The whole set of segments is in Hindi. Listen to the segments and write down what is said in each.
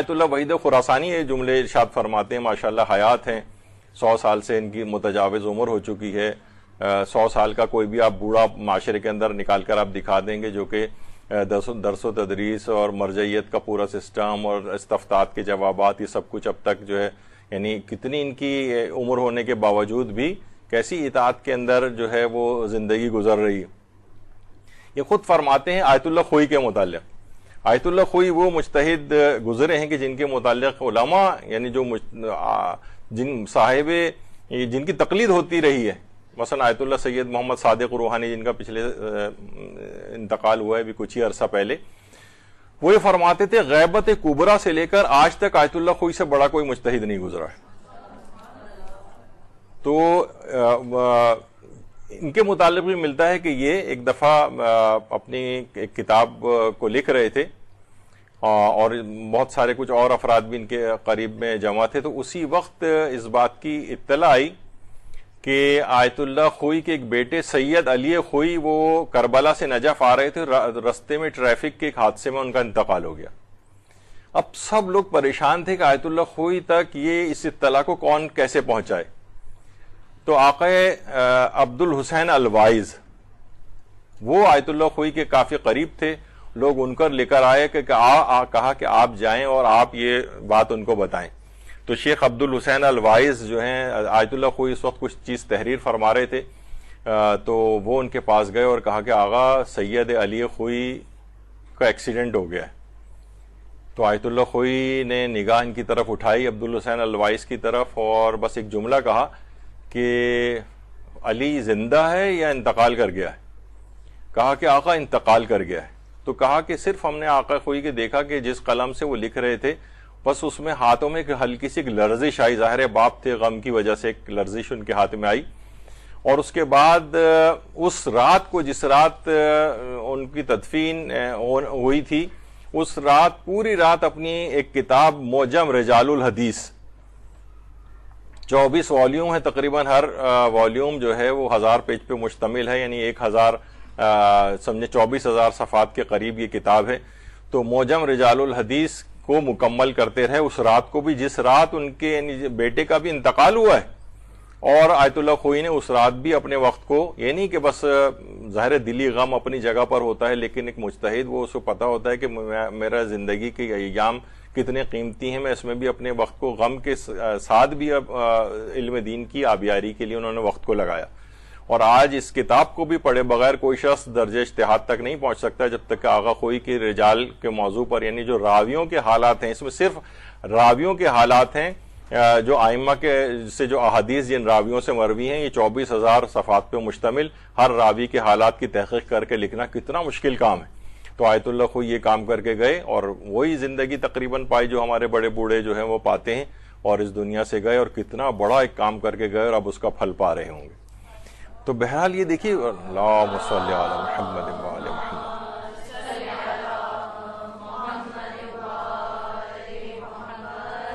आयतुल्ला वहीद खुरासानी ये जुमले इरशाद फरमाते हैं माशाल्लाह हयात हैं सौ साल से इनकी मुतजावज़ उम्र हो चुकी है सौ साल का कोई भी आप बूढ़ा माशरे के अंदर निकाल कर आप दिखा देंगे जो कि दरसो तदरीस और मरजैत का पूरा सिस्टम और इस्तफतात के जवाब ये सब कुछ अब तक जो है यानी कितनी इनकी उम्र होने के बावजूद भी कैसी इतात के अंदर जो है वो ज़िंदगी गुजर रही है ये खुद फरमाते हैं आयतुल्ला खोई के मुतल आयतुल्ला खोई वो मुश्तद गुजरे हैं कि जिनके मुतक उलमा यानी जो जिन साहेब जिनकी तकलीद होती रही है मसन Ayatollah Syed Mohammad Sadiq Rouhani जिनका पिछले इंतकाल हुआ है भी कुछ ही अरसा पहले वो ये फरमाते थे गैबत कुबरा से लेकर आज तक आयतुल्ला खोई से बड़ा कोई मुश्तद नहीं गुजरा है तो आ, आ, इनके मुतालिक भी मिलता है कि ये एक दफ़ा अपनी एक किताब को लिख रहे थे और बहुत सारे कुछ और अफराद भी इनके करीब में जमा थे तो उसी वक्त इस बात की इतला आई कि आयतुल्ला खोई के एक बेटे सैयद अली खोई वो करबला से नजफ आ रहे थे रस्ते में ट्रैफिक के एक हादसे में उनका इंतकाल हो गया अब सब लोग परेशान थे कि आयतुल्ला खोई तक ये इस इतला को कौन कैसे पहुंचाए तो आक़ अब्दुल हुसैन अलवाइज वो आयतुल्ला खुई के काफ़ी करीब थे लोग उनकर लेकर आए कि आ, आ, कहा कि आप जाएं और आप ये बात उनको बताएं तो शेख अब्दुल हुसैन अलवाइज जो हैं आयतुल्ला खुई इस वक्त कुछ चीज़ तहरीर फरमा रहे थे आ, तो वो उनके पास गए और कहा कि आगा सैयद अली खुई का एक्सीडेंट हो गया तो आयतुल्ला खुई ने निगाह इनकी तरफ उठाई अब्दुल हुसैन अलवाइज की तरफ और बस एक जुमला कहा कि अली जिंदा है या इंतकाल कर गया है कहा कि आका इंतकाल कर गया है तो कहा कि सिर्फ हमने आका खोई के देखा कि जिस कलम से वो लिख रहे थे बस उसमें हाथों में एक हल्की सी एक लर्जिश आई जाहिर बाप थे गम की वजह से एक लर्जिश उनके हाथ में आई और उसके बाद उस रात को जिस रात उनकी तदफीन हुई थी उस रात पूरी रात अपनी एक किताब मोजम रजालुल हदीस चौबीस वॉल्यूम है तकरीबन हर वॉल्यूम जो है वो हज़ार पेज पे मुश्तमिल है यानी एक हज़ार समझे चौबीस हज़ार सफ़ात के करीब ये किताब है तो मोजम रिजालुल हदीस को मुकम्मल करते रहे उस रात को भी जिस रात उनके यानी बेटे का भी इंतकाल हुआ है और आयतुल्ला खोई ने उस रात भी अपने वक्त को ये नहीं कि बस ज़ाहिर दिली गम अपनी जगह पर होता है लेकिन एक मुश्तहिद वो उसको पता होता है कि मेरा ज़िंदगी के अयाम कितने कीमती हैं मैं इसमें भी अपने वक्त को गम के साथ भी अब इल्म दीन की आबियारी के लिए उन्होंने वक्त को लगाया और आज इस किताब को भी पढ़े बगैर कोई शख्स दर्ज इश्तहाद तक नहीं पहुंच सकता जब तक आगा खोई के रिजाल के मौजू पर यानी जो रावियों के हालात हैं इसमें सिर्फ रावियों के हालात हैं जो आइमा के से जो अहादीस जिन रावियों से मरवी हैं ये चौबीस हजार सफात पर मुश्तमिल हर रावी के हालात की तहकीक करके लिखना कितना मुश्किल काम है तो आयतुल्ला खो ये काम करके गए और वही जिंदगी तकरीबन पाई जो हमारे बड़े बूढ़े जो है वो पाते हैं और इस दुनिया से गए और कितना बड़ा एक काम करके गए और अब उसका फल पा रहे होंगे तो बहरहाल ये देखिए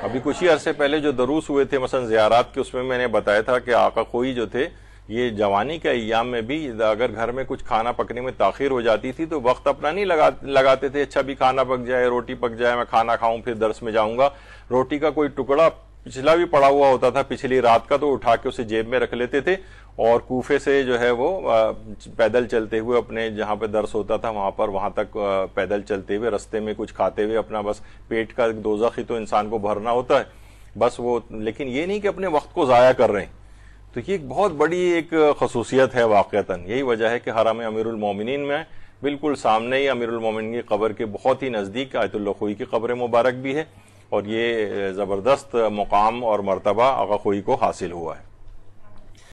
अभी कुछ ही अरसे पहले जो दरूस हुए थे मसन ज़ियारात के उसमें मैंने बताया था कि आका कोई जो थे ये जवानी के अयाम में भी अगर घर में कुछ खाना पकने में ताखिर हो जाती थी तो वक्त अपना नहीं लगा लगाते थे अच्छा भी खाना पक जाए रोटी पक जाए मैं खाना खाऊं फिर दर्श में जाऊंगा रोटी का कोई टुकड़ा पिछला भी पड़ा हुआ होता था पिछली रात का तो उठा के उसे जेब में रख लेते थे और कूफे से जो है वो पैदल चलते हुए अपने जहाँ पे दर्श होता था वहां पर वहां तक पैदल चलते हुए रस्ते में कुछ खाते हुए अपना बस पेट का दोजख ही तो इंसान को भरना होता है बस वो लेकिन ये नहीं कि अपने वक्त को ज़ाया कर रहे हैं तो ये एक बहुत बड़ी एक खसूसियत है वाक़ता यही वजह है कि हराम अमीरमिन में बिल्कुल सामने ही अमीरमिन की कबर के बहुत ही नज़दीक आयतुल्लाखोई की कबर मुबारक भी है और ये ज़बरदस्त मुकाम और मरतबा आगा खोई को हासिल हुआ है